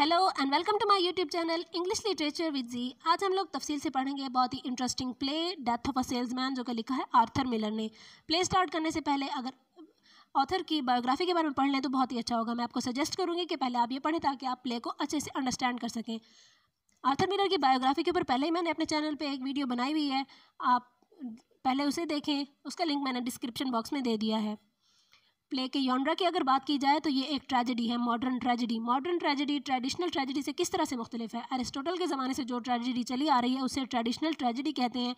hello and welcome to my YouTube channel English literature with जी आज हम लोग तफसील से पढ़ेंगे बहुत ही interesting play Death of a Salesman जो कि लिखा है आर्थर मिलर ने प्ले स्टार्ट करने से पहले अगर ऑथर की बायोग्राफी के बारे में पढ़ लें तो बहुत ही अच्छा होगा मैं आपको सजेस्ट करूँगी कि पहले आप ये पढ़ें ताकि आप प्ले को अच्छे से अंडरस्टैंड कर सकें आर्थर मिलर की बायोग्राफी के ऊपर पहले ही मैंने अपने चैनल पर एक वीडियो बनाई हुई है आप पहले उसे देखें उसका लिंक मैंने डिस्क्रिप्शन बॉक्स में दे दिया है प्ले के योनरा की अगर बात की जाए तो ये एक ट्रेजेडी है modern tragedy modern tragedy traditional tragedy से किस तरह से मुख्तलिफ है एरिस्टोटल के ज़माने से जो ट्रेजेडी चली आ रही है उसे ट्रेडिशनल ट्रेजेडी कहते हैं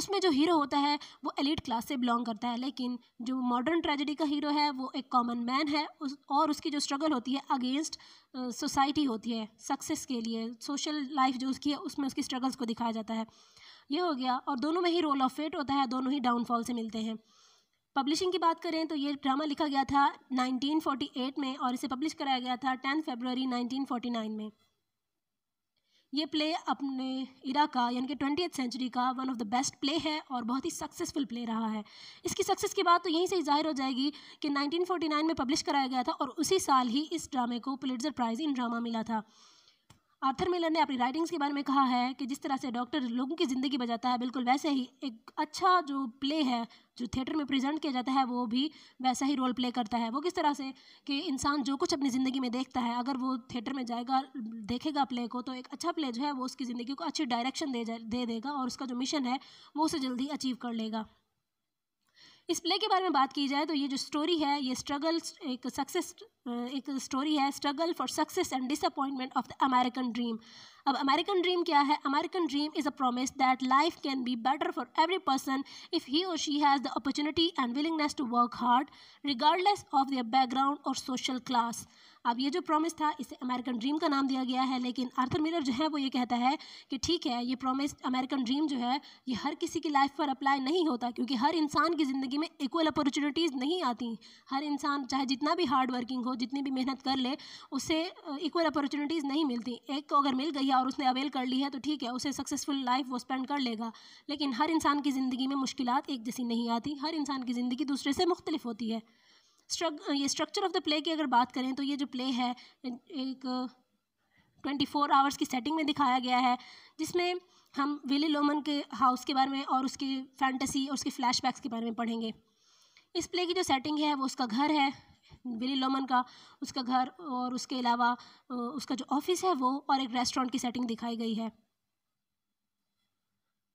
उसमें जो हीरो होता है वो एलिट क्लास से बिलोंग करता है लेकिन जो मॉडर्न ट्रेजेडी का हीरो है वो एक कॉमन मैन है उस और उसकी जो स्ट्रगल होती है अगेंस्ट सोसाइटी होती है सक्सेस के लिए सोशल लाइफ जो उसकी है उसमें उसकी स्ट्रगल्स को दिखाया जाता है ये हो गया और दोनों में ही रोल ऑफ फेट होता है दोनों ही डाउनफॉल से मिलते हैं पब्लिशिंग की बात करें तो ये ड्रामा लिखा गया था 1948 में और इसे पब्लिश कराया गया था 10 फरवरी 1949 में ये प्ले अपने इरा का यानी कि ट्वेंटी सेंचुरी का one of the best play है और बहुत ही सक्सेसफुल प्ले रहा है इसकी सक्सेस की बात तो यहीं से जाहिर हो जाएगी कि 1949 में पब्लिश कराया गया था और उसी साल ही इस ड्रामे को पुलिटर प्राइज़ इन ड्रामा मिला था आर्थर मिलर ने अपनी राइटिंग्स के बारे में कहा है कि जिस तरह से डॉक्टर लोगों की ज़िंदगी बचाता है बिल्कुल वैसे ही एक अच्छा जो प्ले है जो थिएटर में प्रेजेंट किया जाता है वो भी वैसा ही रोल प्ले करता है वो किस तरह से कि इंसान जो कुछ अपनी ज़िंदगी में देखता है अगर वो थिएटर में जाएगा देखेगा प्ले को तो एक अच्छा प्ले जो है वो उसकी ज़िंदगी को अच्छी डायरेक्शन दे दे देगा और उसका जो मिशन है वो उसे जल्दी अचीव कर लेगा इस प्ले के बारे में बात की जाए तो ये जो स्टोरी है ये स्ट्रगल एक सक्सेस एक स्टोरी है struggle for success and disappointment of the American dream अब अमेरिकन ड्रीम क्या है American dream is a promise that life can be better for every person if he और she has the opportunity and willingness to work hard regardless of their background और social class अब ये जो promise था इसे American dream का नाम दिया गया है लेकिन आर्थर मिलर जो है वो ये कहता है कि ठीक है ये प्रॉमिस अमेरिकन ड्रीम जो है ये हर किसी की लाइफ पर अप्लाई नहीं होता क्योंकि हर इंसान की ज़िंदगी में इक्वल अपॉर्चुनिटीज़ नहीं आती हर इंसान चाहे जितना भी हार्ड वर्किंग हो जितनी भी मेहनत कर ले उसे इक्वल अपॉर्चुनिटीज़ नहीं मिलती एक को अगर मिल गई है और उसने अवेल कर ली है तो ठीक है उसे सक्सेसफुल लाइफ वो स्पेंड कर लेगा लेकिन हर इंसान की ज़िंदगी में मुश्किल एक जैसी नहीं आती हर इंसान की ज़िंदगी दूसरे से मुख्तलिफ होती है ये स्ट्रक्चर ऑफ द प्ले की अगर बात करें तो ये जो प्ले है एक ट्वेंटी फोर आवर्स की सेटिंग में दिखाया गया है जिसमें हम विली लोमन के हाउस के बारे में और उसकी फैंटेसी और उसके फ्लैशबैक्स के बारे में पढ़ेंगे इस प्ले की जो सेटिंग है वो उसका घर है विली लोमन का उसका घर और उसके अलावा उसका जो ऑफिस है वो और एक रेस्टोरेंट की सेटिंग दिखाई गई है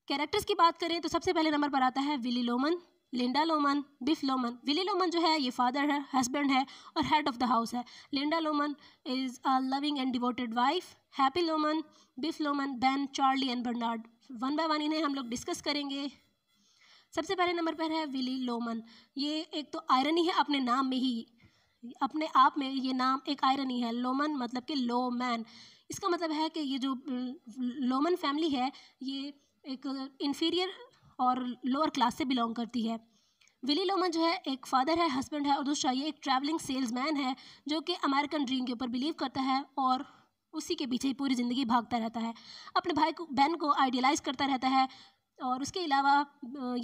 कैरेक्टर्स की बात करें तो सबसे पहले नंबर पर आता है Willy Loman Linda Loman Biff Loman Willy Loman जो है ये फादर है हस्बैंड है और हेड ऑफ़ द हाउस है Linda Loman is a loving and devoted wife Happy Loman Biff Loman Ben Charley and Bernard one by one इन्हें हम लोग डिस्कस करेंगे सबसे पहले नंबर पर है विली लोमन ये एक तो आयरनी है अपने नाम में ही अपने आप में ये नाम एक आयरनी है लोमन मतलब कि लो मैन इसका मतलब है कि ये जो लोमन फैमिली है ये एक इन्फीरियर और लोअर क्लास से बिलोंग करती है विली लोमन जो है एक फादर है हस्बैंड है और दूसरा ये एक ट्रैवलिंग सेल्समैन है जो कि अमेरिकन ड्रीम के ऊपर बिलीव करता है और उसी के पीछे ही पूरी ज़िंदगी भागता रहता है अपने भाई को बहन को आइडियलाइज़ करता रहता है और उसके अलावा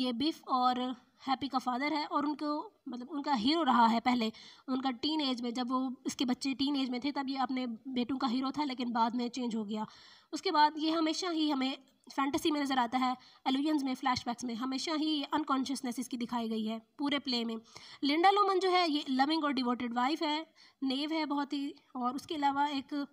ये बिफ और हैप्पी का फादर है और उनको मतलब उनका हीरो रहा है पहले उनका टीन एज में जब वो इसके बच्चे टीन एज में थे तब ये अपने बेटों का हीरो था लेकिन बाद में चेंज हो गया उसके बाद ये हमेशा ही हमें फैंटेसी में नज़र आता है एलुजन्स में फ्लैशबैक्स में हमेशा ही अनकॉन्शियसनेस इसकी दिखाई गई है पूरे प्ले में लिंडा लोमन जो है ये लविंग और डिवोटेड वाइफ है नेव है बहुत ही और उसके अलावा एक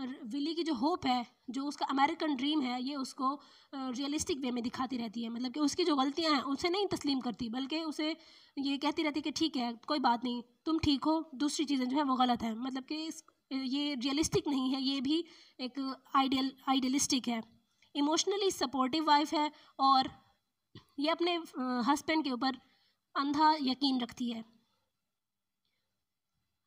विली की जो होप है जो उसका अमेरिकन ड्रीम है ये उसको रियलिस्टिक वे में दिखाती रहती है मतलब कि उसकी जो गलतियां हैं उसे नहीं तस्लीम करती बल्कि उसे ये कहती रहती है कि ठीक है कोई बात नहीं तुम ठीक हो दूसरी चीज़ें जो है वो गलत हैं मतलब कि इस ये रियलिस्टिक नहीं है ये भी एक आइडियल आइडियलिस्टिक है इमोशनली सपोर्टिव वाइफ है और ये अपने हस्बैंड के ऊपर अंधा यकीन रखती है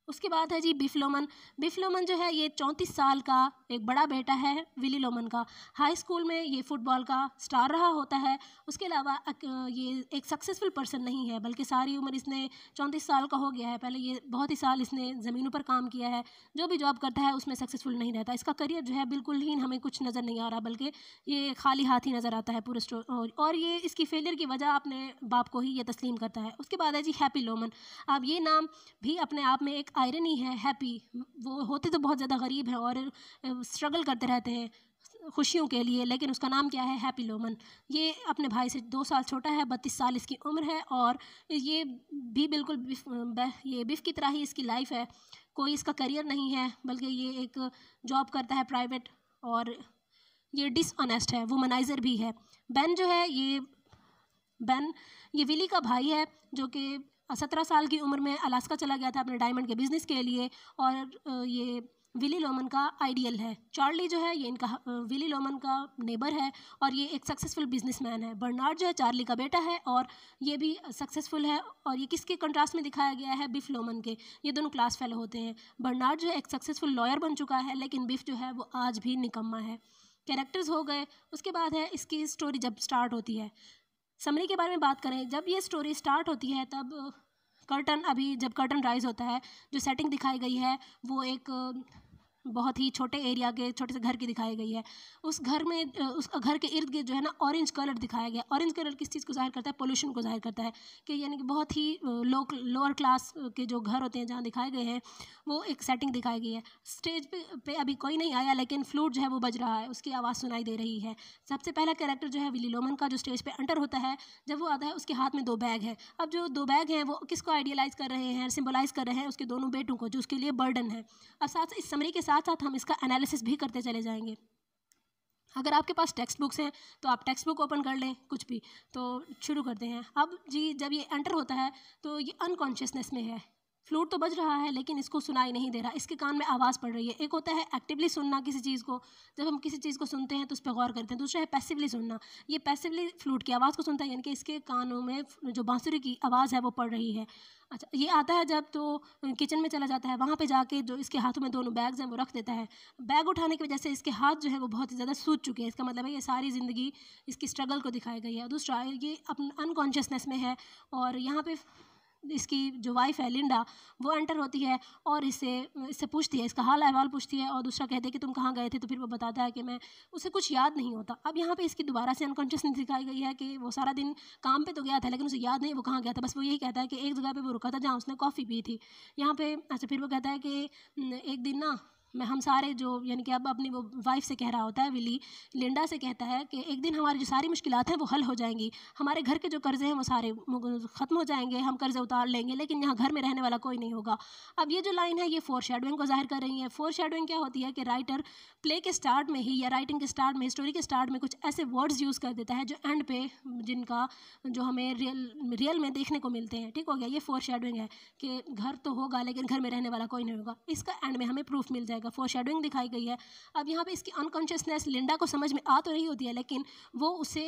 उसके बाद है जी बिफलोमन बिफलोमन जो है ये चौंतीस साल का एक बड़ा बेटा है विली लोमन का हाई स्कूल में ये फुटबॉल का स्टार रहा होता है उसके अलावा ये एक सक्सेसफुल पर्सन नहीं है बल्कि सारी उम्र इसने चौंतीस साल का हो गया है पहले ये बहुत ही साल इसने ज़मीनों पर काम किया है जो भी जॉब करता है उसमें सक्सेसफुल नहीं रहता इसका करियर जो है बिल्कुल ही हमें कुछ नज़र नहीं आ रहा बल्कि ये खाली हाथ ही नज़र आता है पूरे स्टोर और ये इसकी फेलियर की वजह अपने बाप को ही ये तस्लीम करता है उसके बाद है जी हैप्पी लोमन अब ये नाम भी अपने आप में एक आयरनी है हैप्पी वो होते तो बहुत ज़्यादा गरीब हैं और स्ट्रगल करते रहते हैं खुशियों के लिए लेकिन उसका नाम क्या है हैप्पी लोमन ये अपने भाई से दो साल छोटा है बत्तीस साल इसकी उम्र है और ये भी बिल्कुल बिफ, ये बिफ की तरह ही इसकी लाइफ है कोई इसका करियर नहीं है बल्कि ये एक जॉब करता है प्राइवेट और ये डिसऑनेस्ट है वुमनाइज़र भी है बेन जो है ये बेन ये विली का भाई है जो कि सत्रह साल की उम्र में अलास्का चला गया था अपने डायमंड के बिजनेस के लिए और ये विली लोमन का आइडियल है चार्ली जो है ये इनका विली लोमन का नेबर है और ये एक सक्सेसफुल बिजनेसमैन है बर्नार्ड जो है चार्ली का बेटा है और ये भी सक्सेसफुल है और ये किसके कंट्रास्ट में दिखाया गया है बिफ लोमन के ये दोनों क्लास फेलो होते हैं बर्नार्ड जो है एक सक्सेसफुल लॉयर बन चुका है लेकिन बिफ जो है वो आज भी निकम्मा है कैरेक्टर्स हो गए उसके बाद है इसकी स्टोरी जब स्टार्ट होती है समरी के बारे में बात करें जब ये स्टोरी स्टार्ट होती है तब कर्टन अभी जब कर्टन राइज होता है जो सेटिंग दिखाई गई है वो एक बहुत ही छोटे एरिया के छोटे से घर की दिखाई गई है उस घर में उस घर के इर्द गिर्द जो है ना ऑरेंज कलर दिखाया गया ऑरेंज कलर किस चीज़ को जाहिर करता है पोल्यूशन को जाहिर करता है कि यानी कि बहुत ही लो लोअर क्लास के जो घर होते हैं जहाँ दिखाए गए हैं वो एक सेटिंग दिखाई गई है स्टेज पे, पे अभी कोई नहीं आया लेकिन फ्लूट जो है वो बज रहा है उसकी आवाज़ सुनाई दे रही है सबसे पहला कैरेक्टर जो है विली लोमन का जो स्टेज पर एंटर होता है जब वो आता है उसके हाथ में दो बैग है अब जो दो बैग हैं वो किसको आइडियलाइज़ कर रहे हैं सिम्बलाइज कर रहे हैं उसके दोनों बेटों को जो उसके लिए बर्डन है अब साथ इस समरी के साथ साथ साथ हम इसका एनालिसिस भी करते चले जाएंगे अगर आपके पास टेक्स्ट बुक्स हैं तो आप टेक्स्ट बुक ओपन कर लें कुछ भी तो शुरू करते हैं अब जी जब ये एंटर होता है तो ये अनकॉन्शियसनेस में है फ्लूट तो बज रहा है लेकिन इसको सुनाई नहीं दे रहा इसके कान में आवाज़ पड़ रही है एक होता है एक्टिवली सुनना किसी चीज़ को जब हम किसी चीज़ को सुनते हैं तो उस पर गौर करते हैं दूसरा है पैसिवली सुनना ये पैसिवली फ्लूट की आवाज़ को सुनता है यानी कि इसके कानों में जो बांसुरी की आवाज़ है वो पड़ रही है अच्छा ये आता है जब तो किचन में चला जाता है वहाँ पे जाके जो इसके हाथों में दोनों बैग्स हैं वो रख देता है बैग उठाने की वजह से इसके हाथ जो है वो बहुत ही ज़्यादा सूज चुके हैं इसका मतलब है ये सारी ज़िंदगी इसकी स्ट्रगल को दिखाई गई है दूसरा ये अपन अनकॉन्शियसनेस में है और यहाँ पे इसकी जो वाइफ है लिंडा वो एंटर होती है और इससे इससे पूछती है इसका हाल अहवाल पूछती है और दूसरा कहते हैं कि तुम कहाँ गए थे तो फिर वो बताता है कि मैं उसे कुछ याद नहीं होता अब यहाँ पे इसकी दोबारा से अनकॉन्शियसनेस दिखाई गई है कि वो सारा दिन काम पे तो गया था लेकिन उसे याद नहीं वो कहाँ गया था बस वो यही कहता है कि एक जगह पर वो रुका था जहाँ उसने कॉफ़ी पी थी यहाँ पर अच्छा फिर वो कहता है कि एक दिन ना मैं हम सारे जो यानी कि अब अपनी वो वाइफ से कह रहा होता है विली लिंडा से कहता है कि एक दिन हमारी जो सारी मुश्किल हैं वो हल हो जाएंगी हमारे घर के जो कर्ज़े हैं वो सारे ख़त्म हो जाएंगे हम कर्ज़े उतार लेंगे लेकिन यहाँ घर में रहने वाला कोई नहीं होगा अब ये जो लाइन है ये फोर शेडोइंग को जाहिर कर रही है फोर शेडोइंग क्या होती है कि राइटर प्ले के स्टार्ट में ही या राइटिंग के स्टार्ट में स्टोरी के स्टार्ट में कुछ ऐसे वर्ड्स यूज़ कर देता है जो एंड पे जिनका जो हमें रियल रियल में देखने को मिलते हैं ठीक हो गया ये फोर शेडोइंग है कि घर तो होगा लेकिन घर में रहने वाला कोई नहीं होगा इसका एंड में हमें प्रूफ मिल जाएगा जाएगा फोर शेडोइंग दिखाई गई है अब यहाँ पे इसकी अनकॉन्शियसनेस लिंडा को समझ में आ तो रही होती है लेकिन वो उसे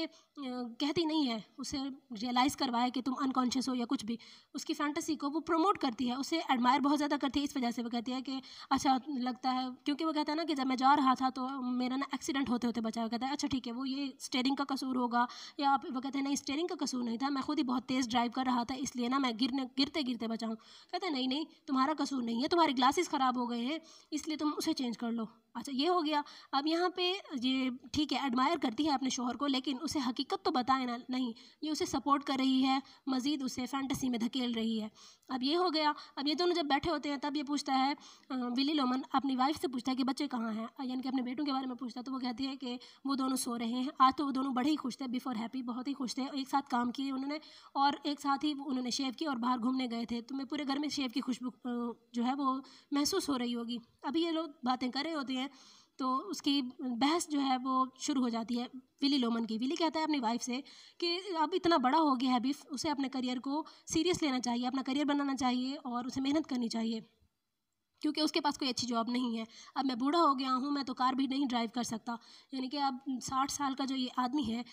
कहती नहीं है उसे रियलाइज़ करवाए कि तुम अनकॉन्शियस हो या कुछ भी उसकी फैंटेसी को वो प्रमोट करती है उसे एडमायर बहुत ज़्यादा करती है इस वजह से वो कहती है कि अच्छा लगता है क्योंकि वो कहता है ना कि जब मैं जा रहा था तो मेरा ना एक्सीडेंट होते होते बचा कहता है अच्छा ठीक है वो ये स्टेयरिंग का कसूर होगा या आप वो कहते हैं नहीं स्टेयरिंग का कसूर नहीं था मैं खुद ही बहुत तेज़ ड्राइव कर रहा था इसलिए ना मैं गिरने गिरते गिरते बचाऊँ कहते है नहीं नहीं तुम्हारा कसूर नहीं है तुम्हारे ग्लासेस ख़राब हो गए हैं इसलिए तुम उसे चेंज कर लो अच्छा ये हो गया अब यहाँ पे ये ठीक है एडमायर करती है अपने शोहर को लेकिन उसे हकीकत तो बताए ना नहीं ये उसे सपोर्ट कर रही है मज़ीद उसे फैंटसी में धकेल रही है अब ये हो गया अब ये दोनों जब बैठे होते हैं तब ये पूछता है विली लोमन अपनी वाइफ से पूछता है कि बच्चे कहाँ हैं यानी कि अपने बेटों के बारे में पूछता है तो वो कहती है कि वो दोनों सो रहे हैं आज तो वो दोनों बड़े ही खुश थे बिफोर हैप्पी बहुत ही खुश थे एक साथ काम किए उन्होंने और एक साथ ही उन्होंने शेव की और बाहर घूमने गए थे तो मैं पूरे घर में शेव की खुशबू जो है वो महसूस हो रही होगी अभी ये लोग बातें कर रहे होते हैं तो उसकी बहस जो है वो शुरू हो जाती है विली लोमन की विली कहता है अपनी वाइफ से कि अब इतना बड़ा हो गया है बिफ उसे अपने करियर को सीरियस लेना चाहिए अपना करियर बनाना चाहिए और उसे मेहनत करनी चाहिए क्योंकि उसके पास कोई अच्छी जॉब नहीं है अब मैं बूढ़ा हो गया हूँ मैं तो कार भी नहीं ड्राइव कर सकता यानी कि अब साठ साल का जो ये आदमी है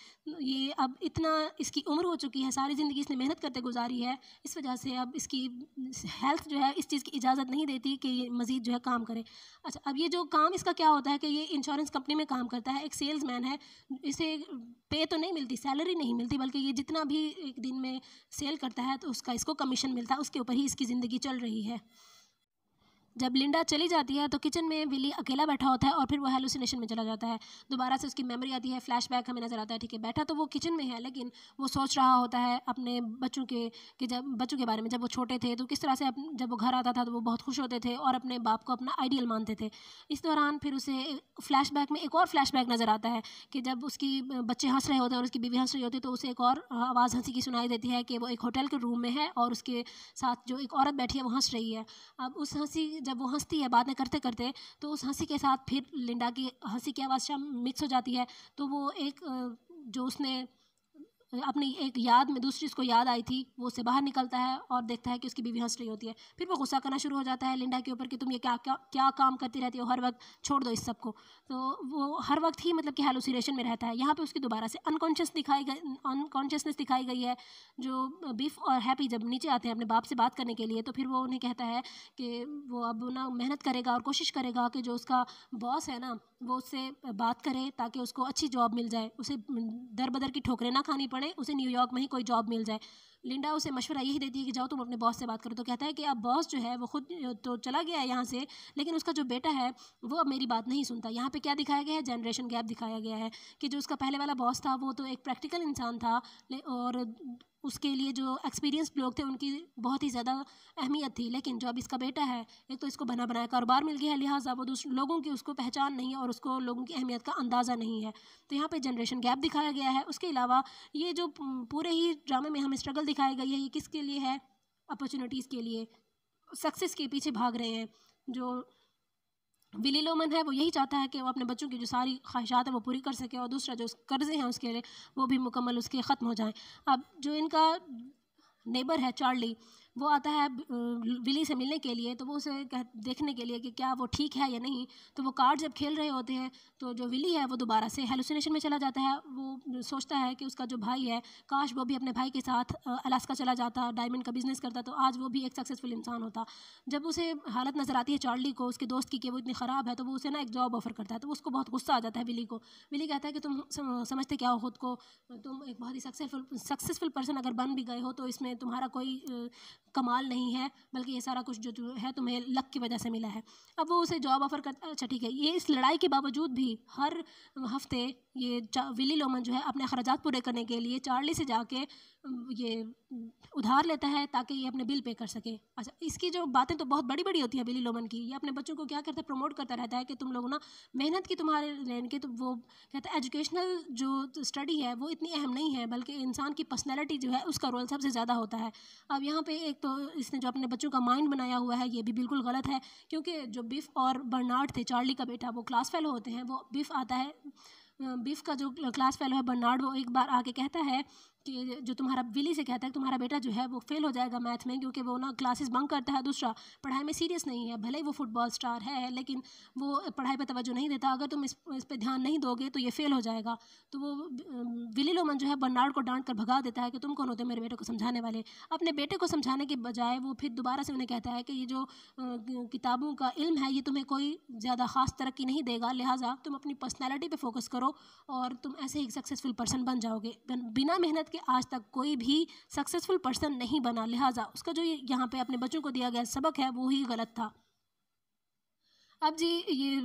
ये अब इतना इसकी उम्र हो चुकी है सारी ज़िंदगी इसने मेहनत करते गुजारी है इस वजह से अब इसकी हेल्थ जो है इस चीज़ की इजाज़त नहीं देती कि ये मज़ीद जो है काम करे अच्छा अब ये जो काम इसका क्या होता है कि ये इंश्योरेंस कंपनी में काम करता है एक सेल्स मैन है इसे पे तो नहीं मिलती सैलरी नहीं मिलती बल्कि ये जितना भी एक दिन में सेल करता है तो उसका इसको कमीशन मिलता है उसके ऊपर ही इसकी ज़िंदगी चल रही है जब लिंडा चली जाती है तो किचन में विली अकेला बैठा होता है और फिर वो हेलुसिनेशन में चला जाता है दोबारा से उसकी मेमोरी आती है फ्लैशबैक हमें नज़र आता है ठीक है बैठा तो वो किचन में है लेकिन वो सोच रहा होता है अपने बच्चों के कि जब बच्चों के बारे में जब वो छोटे थे तो किस तरह से जब वो घर आता था तो वो बहुत खुश होते थे और अपने बाप को अपना आइडियल मानते थे इस दौरान फिर उसे फ्लैशबैक में एक और फ्लैशबैक नज़र आता है कि जब उसकी बच्चे हंस रहे होते हैं और उसकी बीवी हंस रही होती है तो उसे एक और आवाज़ हंसी की सुनाई देती है कि वो एक होटल के रूम में है और उसके साथ जो एक औरत बैठी है वो हंस रही है अब उस हंसी जब वो हंसती है बातें करते करते तो उस हंसी के साथ फिर लिंडा की हंसी की आवाज़ मिक्स हो जाती है तो वो एक जो उसने अपनी एक याद में दूसरी उसको याद आई थी वो उससे बाहर निकलता है और देखता है कि उसकी बीवी हंस रही होती है फिर वो गुस्सा करना शुरू हो जाता है लिंडा के ऊपर कि तुम ये क्या क्या क्या काम करती रहती हो हर वक्त छोड़ दो इस सब को तो वो हर वक्त ही मतलब कि हेलोसिनेशन में रहता है यहाँ पर उसकी दोबारा से अनकॉन्शियस दिखाई गई अनकॉन्शियसनेस दिखाई गई है जो बीफ और हैप्पी जब नीचे आते हैं अपने बाप से बात करने के लिए तो फिर वो उन्हें कहता है कि वो अब ना मेहनत करेगा और कोशिश करेगा कि जो उसका बॉस है ना वो उससे बात करे ताकि उसको अच्छी जॉब मिल जाए उसे दर बदर की ठोकरें ना खानी पड़े उसे न्यूयॉर्क में ही कोई जॉब मिल जाए लिंडा उसे मशवरा यही देती है कि जाओ तुम अपने बॉस से बात करो तो कहता है कि अब बॉस जो है वो खुद तो चला गया है यहाँ से लेकिन उसका जो बेटा है वो अब मेरी बात नहीं सुनता यहाँ पे क्या दिखाया गया है जनरेशन गैप दिखाया गया है कि जो उसका पहले वाला बॉस था वो तो एक प्रैक्टिकल इंसान था और उसके लिए जो एक्सपीरियंस लोग थे उनकी बहुत ही ज़्यादा अहमियत थी लेकिन जो अब इसका बेटा है एक तो इसको बना बनाया कारोबार मिल गया है लिहाजा वो दूसरे लोगों की उसको पहचान नहीं है और उसको लोगों की अहमियत का अंदाज़ा नहीं है तो यहाँ पे जनरेशन गैप दिखाया गया है उसके अलावा ये जो पूरे ही ड्रामे में हमें स्ट्रगल दिखाई गई है ये किसके लिए है अपॉर्चुनिटीज़ के लिए सक्सेस के पीछे भाग रहे हैं जो लोमन है वो यही चाहता है कि वो अपने बच्चों की जो सारी ख्वाहिशात हैं वो पूरी कर सके और दूसरा जो कर्ज़े हैं उसके लिए वो भी मुकम्मल उसके ख़त्म हो जाएं अब जो इनका नेबर है चार्ली वो आता है विली से मिलने के लिए तो वो उसे कह देखने के लिए कि क्या वो ठीक है या नहीं तो वो कार्ड जब खेल रहे होते हैं तो जो विली है वो दोबारा से हेलुसिनेशन में चला जाता है वो सोचता है कि उसका जो भाई है काश वो भी अपने भाई के साथ अलास्का चला जाता डायमंड का बिजनेस करता तो आज वो भी एक सक्सेसफुल इंसान होता जब उसे हालत नज़र आती है चार्ली को उसके दोस्त की कि वो इतनी ख़राब है तो वो उसे ना एक जॉब ऑफर करता है तो उसको बहुत गुस्सा आ जाता है विली को विली कहता है कि तुम समझते क्या हो खुद को तुम एक बहुत ही सक्सेसफुल सक्सेसफुल पर्सन अगर बन भी गए हो तो इसमें तुम्हारा कोई कमाल नहीं है बल्कि ये सारा कुछ जो है तुम्हें लक की वजह से मिला है अब वो उसे जॉब ऑफर कर अच्छा ठीक है ये इस लड़ाई के बावजूद भी हर हफ्ते ये विली लोमन जो है अपने अखराज पूरे करने के लिए चार्ली से जाके ये उधार लेता है ताकि ये अपने बिल पे कर सके अच्छा इसकी जो बातें तो बहुत बड़ी बड़ी होती हैं बिली लोमन की ये अपने बच्चों को क्या करता है प्रमोट करता रहता है कि तुम लोग ना मेहनत की तुम्हारे लेन के तो वो कहता है एजुकेशनल जो स्टडी है वो इतनी अहम नहीं है बल्कि इंसान की पर्सनैलिटी जो है उसका रोल सबसे ज़्यादा होता है अब यहाँ पर एक तो इसने जो अपने बच्चों का माइंड बनाया हुआ है ये भी बिल्कुल गलत है क्योंकि जो बिफ और बर्नार्ड थे चार्ली का बेटा वो क्लास फेलो होते हैं वो बिफ आता है बिफ का जो क्लास फेलो है बर्नार्ड वो एक बार आके कहता है कि जो तुम्हारा विली से कहता है तुम्हारा बेटा जो है वो फेल हो जाएगा मैथ में क्योंकि वो ना क्लासेस बंक करता है दूसरा पढ़ाई में सीरियस नहीं है भले ही वो फुटबॉल स्टार है लेकिन वो पढ़ाई पर तोज्जो नहीं देता अगर तुम इस इस पर ध्यान नहीं दोगे तो ये फेल हो जाएगा तो वो विली लोमन जो है बर्नार्ड को डांट कर भगा देता है कि तुम कौन होते मेरे बेटे को समझाने वाले अपने बेटे को समझाने के बजाय वो फिर दोबारा से उन्हें कहता है कि ये जो किताबों का इल्म है ये तुम्हें कोई ज़्यादा ख़ास तरक्की नहीं देगा लिहाजा तुम अपनी पर्सनैलिटी पर फोकस करो और तुम ऐसे ही सक्सेसफुल पर्सन बन जाओगे बिना मेहनत के कि आज तक कोई भी सक्सेसफुल पर्सन नहीं बना लिहाजा उसका जो यहाँ पे अपने बच्चों को दिया गया सबक है वो ही गलत था अब जी ये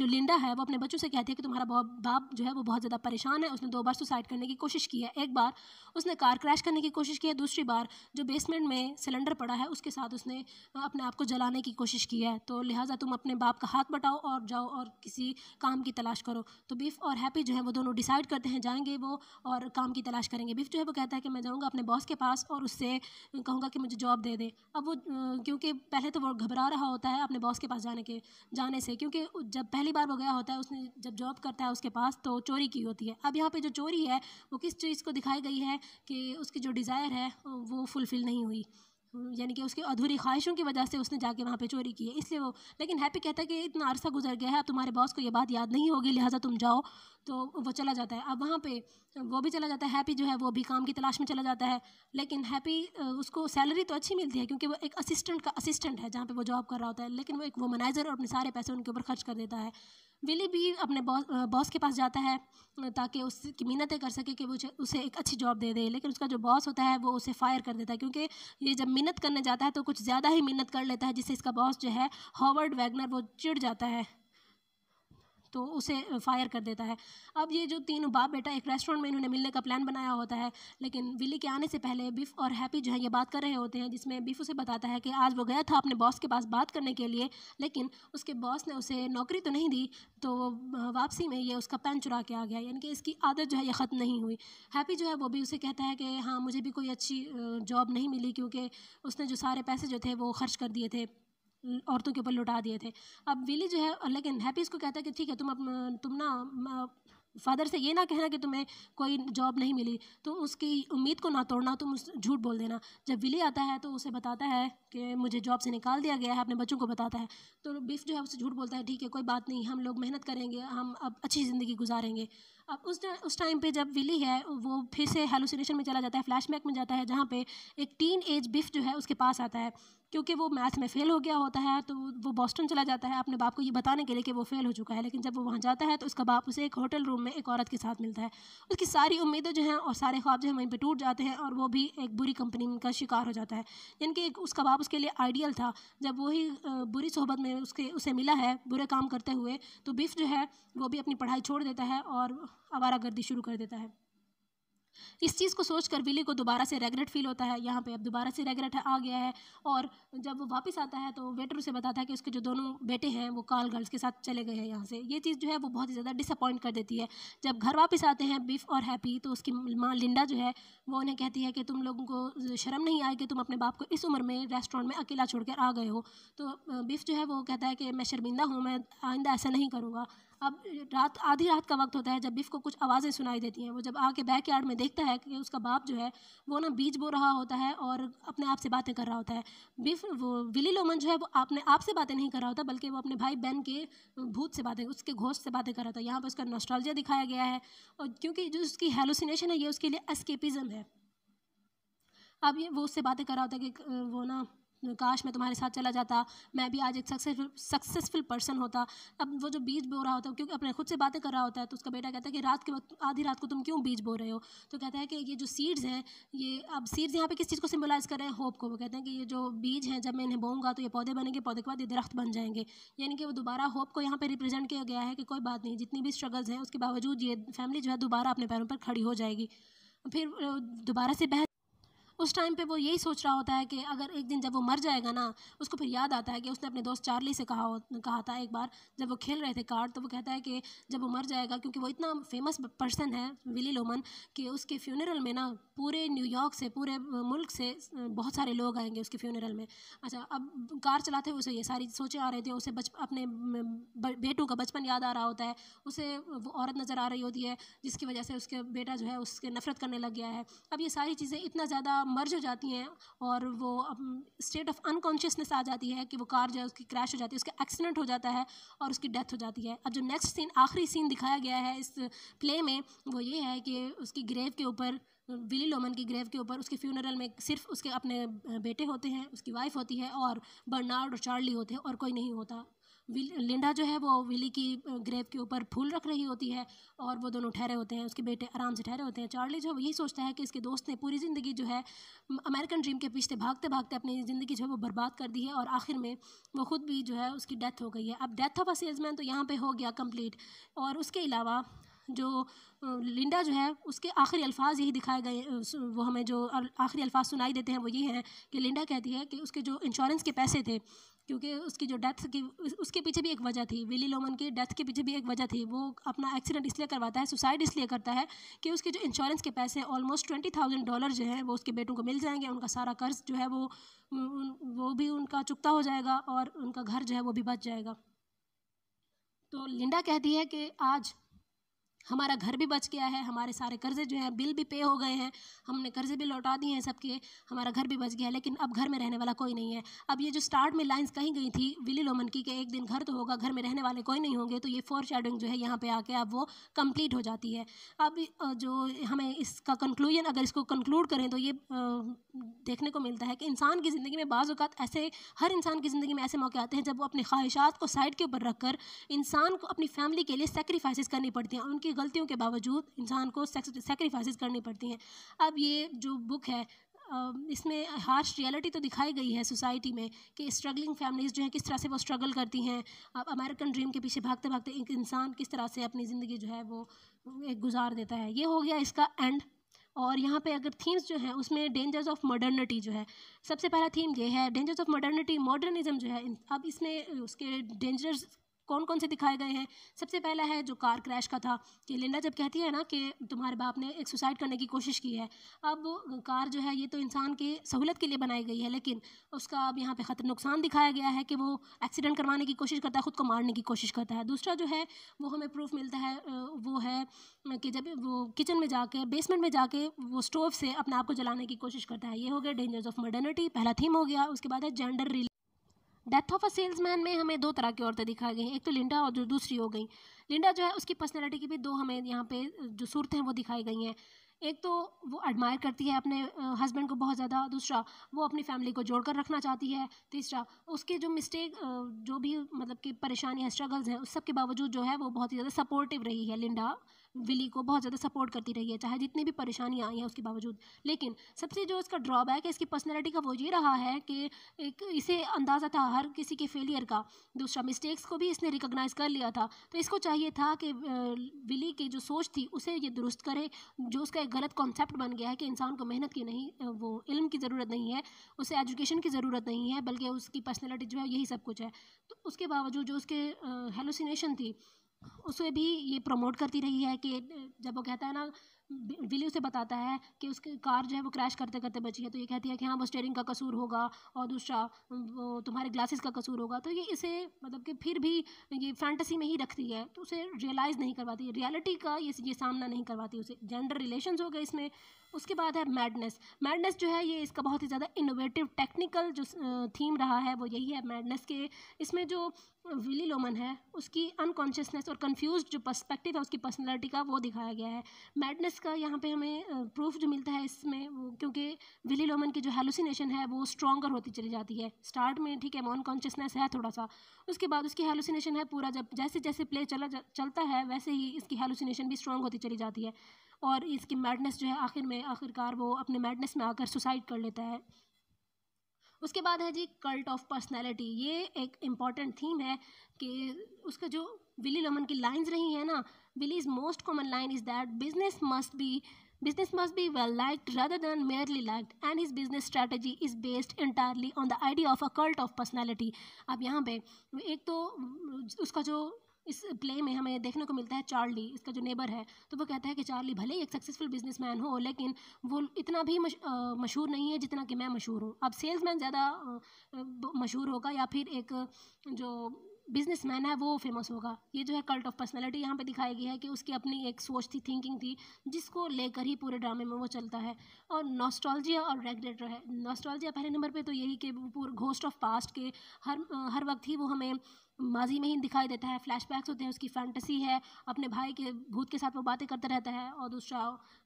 जो लिंडा है वो अपने बच्चों से कहती है कि तुम्हारा बाप जो है वो बहुत ज़्यादा परेशान है उसने दो बार सुसाइड करने की कोशिश की है एक बार उसने कार क्रैश करने की कोशिश की है दूसरी बार जो बेसमेंट में सिलेंडर पड़ा है उसके साथ उसने अपने आप को जलाने की कोशिश की है तो लिहाजा तुम अपने बाप का हाथ बटाओ और जाओ और किसी काम की तलाश करो तो बीफ और हैप्पी जो है वो दोनों डिसाइड करते हैं जाएंगे वो और काम की तलाश करेंगे बीफ जो है वो कहता है कि मैं जाऊँगा अपने बॉस के पास और उससे कहूँगा कि मुझे जॉब दे दे अब वो क्योंकि पहले तो वो घबरा रहा होता है अपने बॉस के पास जाने के जाने से क्योंकि जब पहले पहली बार वो गया होता है उसने जब जॉब करता है उसके पास तो चोरी की होती है अब यहाँ पे जो चोरी है वो किस चीज़ को दिखाई गई है कि उसकी जो डिज़ायर है वो फुलफ़िल नहीं हुई यानी कि उसकी अधूरी ख्वाहिशों की वजह से उसने जाके वहाँ पे चोरी की है इसलिए वो लेकिन हैप्पी कहता है कि इतना अरसा गुजर गया है अब तुम्हारे बॉस को ये बात याद नहीं होगी लिहाजा तुम जाओ तो वो चला जाता है अब वहाँ पे वो भी चला जाता है हैप्पी जो है वो भी काम की तलाश में चला जाता है लेकिन हैप्पी उसको सैलरी तो अच्छी मिलती है क्योंकि वो एक असिस्टेंट का असिस्टेंट है जहाँ पर वो जॉब कर रहा होता है लेकिन वो एक वो मैनेजर और अपने सारे पैसे उनके ऊपर खर्च कर देता है विली भी अपने बॉस बॉस के पास जाता है ताकि उसकी मिन्नतें कर सके कि वो उसे एक अच्छी जॉब दे दे लेकिन उसका जो बॉस होता है वो उसे फायर कर देता है क्योंकि ये जब मेहनत करने जाता है तो कुछ ज़्यादा ही मेहनत कर लेता है जिससे इसका बॉस जो है हॉवर्ड वैगनर वो चिढ़ जाता है तो उसे फायर कर देता है अब ये जो तीनों बाप बेटा एक रेस्टोरेंट में इन्होंने मिलने का प्लान बनाया होता है लेकिन विली के आने से पहले बिफ और हैप्पी जो है ये बात कर रहे होते हैं जिसमें बिफ उसे बताता है कि आज वो गया था अपने बॉस के पास बात करने के लिए लेकिन उसके बॉस ने उसे नौकरी तो नहीं दी तो वापसी में ये उसका पेन चुरा के आ गया यानी कि इसकी आदत जो है ये ख़त्म नहीं हुई हैप्पी जो है वो भी उसे कहता है कि हाँ मुझे भी कोई अच्छी जॉब नहीं मिली क्योंकि उसने जो सारे पैसे जो थे वो खर्च कर दिए थे औरतों के ऊपर लुटा दिए थे अब विली जो है लेकिन हैप्पी इसको कहता है कि ठीक है तुम अप, तुम ना फादर से ये ना कहना कि तुम्हें कोई जॉब नहीं मिली तो उसकी उम्मीद को ना तोड़ना तुम झूठ बोल देना जब विली आता है तो उसे बताता है कि मुझे जॉब से निकाल दिया गया है अपने बच्चों को बताता है तो बिफ जो है उसे झूठ बोलता है ठीक है कोई बात नहीं हम लोग मेहनत करेंगे हम अब अच्छी ज़िंदगी गुजारेंगे अब उस उस टाइम पे जब विली है वो फिर से हेलोसिनेशन में चला जाता है फ्लैशबैक में जाता है जहाँ पे एक टीन एज बिफ जो है उसके पास आता है क्योंकि वो मैथ में फ़ेल हो गया होता है तो वो बॉस्टन चला जाता है अपने बाप को ये बताने के लिए कि वो फ़ेल हो चुका है लेकिन जब वो वहाँ जाता है तो उसका बाप उसे एक होटल रूम में एक औरत के साथ मिलता है उसकी सारी उम्मीदें जो हैं और सारे ख्वाब जो हैं वहीं पर टूट जाते हैं और वो भी एक बुरी कंपनी का शिकार हो जाता है यानी कि उसका बाप उसके लिए आइडियल था जब वही बुरी सोहबत में उसके उसे मिला है बुरे काम करते हुए तो बिफ जो है वो भी अपनी पढ़ाई छोड़ देता है और आवारा गर्दी शुरू कर देता है इस चीज़ को सोच कर विली को दोबारा से रेगरेट फील होता है यहाँ पे अब दोबारा से रेगरेट आ गया है और जब वो वापस आता है तो वेटर उसे बताता है कि उसके जो दोनों बेटे हैं वो कार्ल गर्ल्स के साथ चले गए हैं यहाँ से ये चीज़ जो है वो बहुत ही ज़्यादा डिसअपॉइंट कर देती है जब घर वापस आते हैं बिफ और हैप्पी तो उसकी माँ लिंडा जो है वो उन्हें कहती है कि तुम लोगों को शर्म नहीं आए कि तुम अपने बाप को इस उम्र में रेस्टोरेंट में अकेला छोड़ आ गए हो तो बिफ जो है वो कहता है कि मैं शर्मिंदा हूँ मैं आइंदा ऐसा नहीं करूँगा अब रात आधी रात का वक्त होता है जब बिफ को कुछ आवाज़ें सुनाई देती हैं वो जब आके बैक यार्ड में देखता है कि उसका बाप जो है वो ना बीज बो रहा होता है और अपने आप से बातें कर रहा होता है बिफ वो विली लोमन जो है वो अपने आप से बातें नहीं कर रहा होता बल्कि वो अपने भाई बहन के भूत से बातें उसके घोष से बातें कर रहा होता है यहाँ पर उसका नोस्ट्रॉलिया दिखाया गया है और क्योंकि जो उसकी हेलोसिनेशन है ये उसके लिए एस्केपिज़म है अब ये वो उससे बातें कर रहा होता है कि वो ना काश मैं तुम्हारे साथ चला जाता मैं भी आज एक सक्सेसफुल सक्सेसफुल पर्सन होता अब वो जो बीज बो रहा होता है क्योंकि अपने खुद से बातें कर रहा होता है तो उसका बेटा कहता है कि रात के वक्त आधी रात को तुम क्यों बीज बो रहे हो तो कहता है कि ये जो सीड्स हैं ये अब सीड्स यहाँ पे किस चीज़ को सिम्बलाइज़ कर रहे हैं होप को वो कहते हैं कि ये जो बीज हैं जब मैं इन्हें बोऊँगा तो ये पौधे बनेंगे पौधे के बाद ये दरख्त बन जाएंगे यानी कि वो दोबारा होप को यहाँ पर रिप्रेजेंट किया गया है कि कोई बात नहीं जितनी भी स्ट्रगल्स हैं उसके बावजूद ये फैमिली जो है दोबारा अपने पैरों पर खड़ी हो जाएगी फिर दोबारा से बहस उस टाइम पे वो यही सोच रहा होता है कि अगर एक दिन जब वो मर जाएगा ना उसको फिर याद आता है कि उसने अपने दोस्त चार्ली से कहा कहा था एक बार जब वो खेल रहे थे कार्ड तो वो कहता है कि जब वो मर जाएगा क्योंकि वो इतना फेमस पर्सन है विली लोमन कि उसके फ्यूनरल में ना पूरे न्यूयॉर्क से पूरे मुल्क से बहुत सारे लोग आएंगे उसके फ्यूनरल में अच्छा अब कार चलाते हुए उसे ये सारी सोचें आ रही थी उसे बच अपने बेटों का बचपन याद आ रहा होता है उसे वो औरत नज़र आ रही होती है जिसकी वजह से उसके बेटा जो है उसके नफरत करने लग गया है अब ये सारी चीज़ें इतना ज़्यादा मर्ज हो जाती हैं और वो स्टेट ऑफ अनकॉन्शियसनेस आ जाती है कि वो कार जो है उसकी क्रैश हो जाती है उसका एक्सीडेंट हो जाता है और उसकी डेथ हो जाती है अब जो नेक्स्ट सीन आखिरी सीन दिखाया गया है इस प्ले में वो ये है कि उसकी ग्रेव के ऊपर विली लोमन की ग्रेव के ऊपर उसके फ्यूनरल में सिर्फ उसके अपने बेटे होते हैं उसकी वाइफ होती है और बर्नार्ड और चार्ली होते हैं और कोई नहीं होता लिंडा जो है वो विली की ग्रेव के ऊपर फूल रख रही होती है और वो दोनों ठहरे होते हैं उसके बेटे आराम से ठहरे होते हैं चार्ली जो यही सोचता है कि इसके दोस्त ने पूरी ज़िंदगी जो है अमेरिकन ड्रीम के पीछे भागते भागते अपनी ज़िंदगी जो है वो बर्बाद कर दी है और आखिर में वो ख़ुद भी जो है उसकी डेथ हो गई है अब डेथ ऑफ अ सेल्समैन तो यहाँ पर हो गया कम्प्लीट और उसके अलावा जो लिंडा जो है उसके आखिरी अल्फाज यही दिखाए गए वो हमें जो आखिरी अल्फाज सुनाई देते हैं वो ये हैं कि लिंडा कहती है कि उसके जो इंश्योरेंस के पैसे थे क्योंकि उसकी जो डेथ की उसके पीछे भी एक वजह थी विली लोमन की डेथ के पीछे भी एक वजह थी वो अपना एक्सीडेंट इसलिए करवाता है सुसाइड इसलिए करता है कि उसके जो इंश्योरेंस के पैसे ऑलमोस्ट ट्वेंटी थाउजेंड डॉलर जो है वो उसके बेटों को मिल जाएंगे उनका सारा कर्ज जो है वो वो भी उनका चुकता हो जाएगा और उनका घर जो है वो भी बच जाएगा तो लिंडा कहती है कि आज हमारा घर भी बच गया है हमारे सारे कर्जे जो हैं बिल भी पे हो गए हैं हमने कर्जे भी लौटा दिए हैं सबके हमारा घर भी बच गया है लेकिन अब घर में रहने वाला कोई नहीं है अब ये जो स्टार्ट में लाइंस कही गई थी विली लोमन की कि एक दिन घर तो होगा घर में रहने वाले कोई नहीं होंगे तो ये फोर शेडिंग जो है यहाँ पर आके अब वो कम्प्लीट हो जाती है अब जो हमें इसका कंक्लूजन अगर इसको कंक्लूड करें तो ये देखने को मिलता है कि इंसान की ज़िंदगी में बाज़ अवत ऐसे हर इंसान की ज़िंदगी में ऐसे मौके आते हैं जब वो अपनी ख्वाहिशात को साइड के ऊपर रख कर इंसान को अपनी फैमिली के लिए सेक्रीफाइस करनी पड़ती हैं उनकी गलतियों के बावजूद इंसान को सेक्रीफाइस करनी पड़ती हैं अब ये जो बुक है इसमें हार्श रियलिटी तो दिखाई गई है सोसाइटी में कि स्ट्रगलिंग फैमिलीज़ जो हैं किस तरह से वो स्ट्रगल करती हैं अब अमेरिकन ड्रीम के पीछे भागते भागते एक इंसान किस तरह से अपनी ज़िंदगी जो है वो एक गुजार देता है ये हो गया इसका एंड और यहाँ पे अगर थीम्स जो हैं उसमें डेंजर्स ऑफ मॉडर्निटी जो है सबसे पहला थीम ये है डेंजर्स ऑफ मॉडर्निटी मॉडर्निज्म जो है अब इसमें उसके डेंजर्स कौन कौन से दिखाए गए हैं सबसे पहला है जो कार क्रैश का था कि लिंडा जब कहती है ना कि तुम्हारे बाप ने एक सुसाइड करने की कोशिश की है अब कार जो है ये तो इंसान के सहूलत के लिए बनाई गई है लेकिन उसका अब यहाँ पे खतर नुकसान दिखाया गया है कि वो एक्सीडेंट करवाने की कोशिश करता है ख़ुद को मारने की कोशिश करता है दूसरा जो है वो हमें प्रूफ मिलता है वो है कि जब वो किचन में जाके बेसमेंट में जाके वो स्टोव से अपने आप को जलाने की कोशिश करता है ये हो गया डेंजर्स ऑफ मॉडर्निटी पहला थीम हो गया उसके बाद है gender Death of a Salesman में हमें दो तरह की औरतें दिखाई गई एक तो लिंडा और जो दूसरी हो गई लिंडा जो है उसकी पर्सनैलिटी की भी दो हमें यहाँ पे जो सूरत हैं वो दिखाई गई हैं एक तो वो एडमायर करती है अपने हस्बैंड को बहुत ज़्यादा दूसरा वो अपनी फैमिली को जोड़ कर रखना चाहती है तीसरा उसके जो मिस्टेक जो भी मतलब कि परेशानी है स्ट्रगल्स हैं उस सब के बावजूद जो है वो बहुत ही ज़्यादा सपोर्टिव रही है लिंडा विली को बहुत ज़्यादा सपोर्ट करती रही है चाहे जितनी भी परेशानियाँ आई हैं उसके बावजूद लेकिन सबसे जो इसका ड्रॉबैक है इसकी पर्सनैलिटी का वो ये रहा है कि एक इसे अंदाज़ा था हर किसी के फेलियर का दूसरा मिस्टेक्स को भी इसने रिकोगनाइज़ कर लिया था तो इसको चाहिए था कि विली की जो सोच थी उसे ये दुरुस्त करे जो उसका एक गलत कॉन्सेप्ट बन गया है कि इंसान को मेहनत की नहीं वो इल्म की ज़रूरत नहीं है उसे एजुकेशन की ज़रूरत नहीं है बल्कि उसकी पर्सनैलिटी जो है यही सब कुछ है तो उसके बावजूद जो उसके हेलोसिनेशन थी उसे भी ये प्रमोट करती रही है कि जब वो कहता है ना विली उसे बताता है कि उसकी कार जो है वो क्रैश करते करते बची है तो ये कहती है कि हाँ वो स्टेयरिंग का कसूर होगा और दूसरा वो तुम्हारे ग्लासेस का कसूर होगा तो ये इसे मतलब कि फिर भी ये फैंटेसी में ही रखती है तो उसे रियलाइज़ नहीं करवाती रियलिटी का ये ये सामना नहीं करवाती उसे जेंडर रिलेशन हो गए इसमें उसके बाद है मैडनेस मैडनेस जो है ये इसका बहुत ही ज़्यादा इनोवेटिव टेक्निकल जो थीम रहा है वो यही है मैडनेस के इसमें जो विली लोमन है उसकी अनकॉन्शियसनेस और कंफ्यूज जो पर्सपेक्टिव है उसकी पर्सनैलिटी का वो दिखाया गया है मैडनेस का यहाँ पे हमें प्रूफ जो मिलता है इसमें वो क्योंकि विली लोमन की जो हेलुसिनेशन है वो स्ट्रॉगर होती चली जाती है स्टार्ट में ठीक है वो अनकॉन्शियसनेस है थोड़ा सा उसके बाद उसकी हेलुसिनेशन है पूरा जब जैसे जैसे प्ले चला चलता है वैसे ही इसकी हेलुसिनेशन भी स्ट्रॉन्ग होती चली जाती है और इसकी मैडनेस जो है आखिर में आखिरकार वो अपने मैडनेस में आकर सुसाइड कर लेता है उसके बाद है जी कल्ट ऑफ पर्सनैलिटी ये एक इम्पॉर्टेंट थीम है कि उसका जो विली लमन की लाइंस रही हैं ना is most common line is that business must be business must be well liked rather than merely liked and his business strategy is based entirely on the idea of a cult of personality अब यहाँ पे एक तो उसका जो इस play में हमें देखने को मिलता है चार्ली इसका जो नेबर है तो वो कहता है कि चार्ली भले ही एक सक्सेसफुल बिजनेसमैन हो लेकिन वो इतना भी मशहूर नहीं है जितना कि मैं मशहूर हूँ अब सेल्समैन ज़्यादा मशहूर होगा या फिर एक जो बिजनेसमैन है वो फेमस होगा ये जो है कल्ट ऑफ पर्सनैलिटी यहाँ पे दिखाई गई है कि उसकी अपनी एक सोच थी थिंकिंग थी जिसको लेकर ही पूरे ड्रामे में वो चलता है और नॉस्टॉलजिया और रेगुलेटर है नॉस्टॉलजिया पहले नंबर पे तो यही कि घोस्ट ऑफ पास्ट के हर हर वक्त ही वो हमें माजी में ही दिखाई देता है फ्लैशबैक्स होते हैं उसकी फैंटेसी है अपने भाई के भूत के साथ वो बातें करता रहता है और दूसरा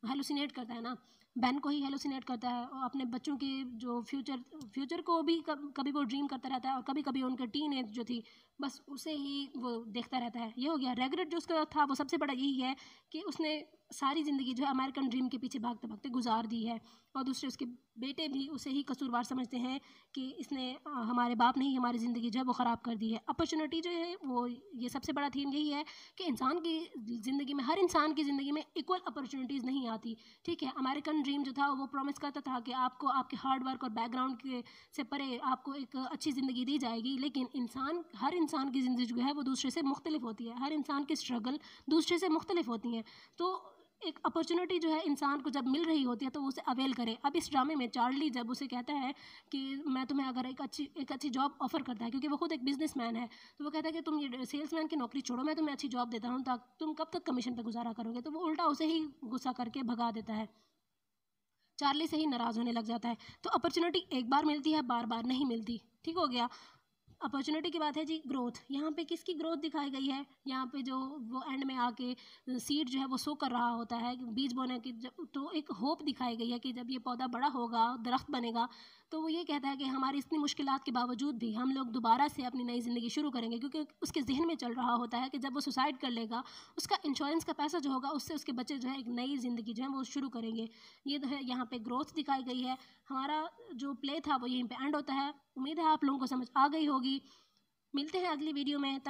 हेलोसिनेट करता है ना बहन को ही हेलोसिनेट करता है और अपने बच्चों के जो फ्यूचर फ्यूचर को भी कभी वो ड्रीम करता रहता है और कभी कभी उनके टीन एज जो थी बस उसे ही वो देखता रहता है ये हो गया रेगरेट जो उसका था वो सबसे बड़ा यही है कि उसने सारी ज़िंदगी जो है अमेरिकन ड्रीम के पीछे भागते भागते गुजार दी है और दूसरे उसके बेटे भी उसे ही कसूरवार समझते हैं कि इसने हमारे बाप ने ही हमारी ज़िंदगी जो है वो ख़राब कर दी है अपॉर्चुनिटी जो है वो ये सबसे बड़ा थीम यही है कि इंसान की ज़िंदगी में हर इंसान की ज़िंदगी में इक्वल अपॉर्चुनिटीज़ नहीं आती ठीक है अमेरिकन ड्रीम जो था वो प्रॉमिस करता था कि आपको आपके हार्ड वर्क और बैकग्राउंड के से परे आपको एक अच्छी ज़िंदगी दी जाएगी लेकिन इंसान हर इंसान की ज़िंदगी जो है वो दूसरे से मुख्तलिफ होती है हर इंसान की स्ट्रगल दूसरे से मुख्तलिफ होती हैं तो एक अपॉर्चुनिटी जो है इंसान को जब मिल रही होती है तो उसे अवेल करे अब इस ड्रामे में चार्ली जब उसे कहता है कि मैं तुम्हें अगर एक अच्छी एक अच्छी जॉब ऑफर करता है क्योंकि वो खुद एक बिजनेसमैन है तो वो कहता है कि तुम ये सेल्समैन की नौकरी छोड़ो मैं तुम्हें अच्छी जॉब देता हूँ तुम कब तक कमीशन पर गुजारा करोगे तो वो उल्टा उसे ही गुस्सा करके भगा देता है चार्ली से ही नाराज़ होने लग जाता है तो अपॉर्चुनिटी एक बार मिलती है बार बार नहीं मिलती ठीक हो गया अपॉर्चुनिटी की बात है जी ग्रोथ यहाँ पे किसकी ग्रोथ दिखाई गई है यहाँ पे जो वो एंड में आके सीड जो है वो सो कर रहा होता है बीज बोने की तो एक होप दिखाई गई है कि जब ये पौधा बड़ा होगा दरख्त बनेगा तो वो ये कहता है कि हमारी इतनी मुश्किल के बावजूद भी हम लोग दोबारा से अपनी नई ज़िंदगी शुरू करेंगे क्योंकि उसके जहन में चल रहा होता है कि जब वो सुसाइड कर लेगा उसका इंश्योरेंस का पैसा जो होगा उससे उसके बच्चे जो है एक नई ज़िंदगी जो है वो शुरू करेंगे ये जो तो है यहाँ पर ग्रोथ दिखाई गई है हमारा जो प्ले था वो यहीं पर एंड होता है उम्मीद है आप लोगों को समझ आ गई होगी मिलते हैं अगली वीडियो में तब